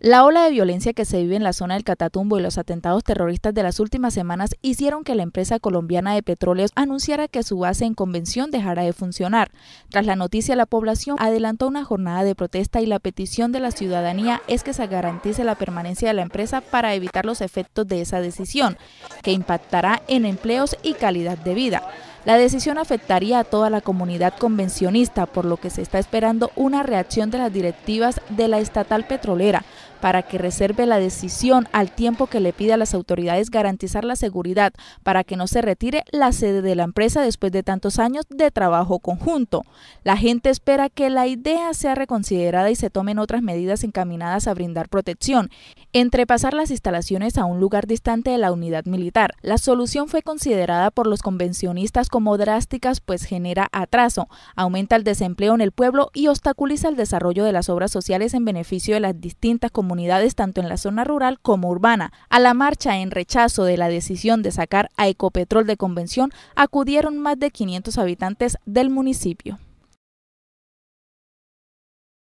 La ola de violencia que se vive en la zona del Catatumbo y los atentados terroristas de las últimas semanas hicieron que la empresa colombiana de petróleos anunciara que su base en Convención dejará de funcionar. Tras la noticia, la población adelantó una jornada de protesta y la petición de la ciudadanía es que se garantice la permanencia de la empresa para evitar los efectos de esa decisión, que impactará en empleos y calidad de vida. La decisión afectaría a toda la comunidad convencionista, por lo que se está esperando una reacción de las directivas de la estatal petrolera para que reserve la decisión al tiempo que le pida a las autoridades garantizar la seguridad para que no se retire la sede de la empresa después de tantos años de trabajo conjunto. La gente espera que la idea sea reconsiderada y se tomen otras medidas encaminadas a brindar protección, entrepasar las instalaciones a un lugar distante de la unidad militar. La solución fue considerada por los convencionistas como drásticas pues genera atraso, aumenta el desempleo en el pueblo y obstaculiza el desarrollo de las obras sociales en beneficio de las distintas comunidades comunidades tanto en la zona rural como urbana. A la marcha en rechazo de la decisión de sacar a Ecopetrol de convención acudieron más de 500 habitantes del municipio.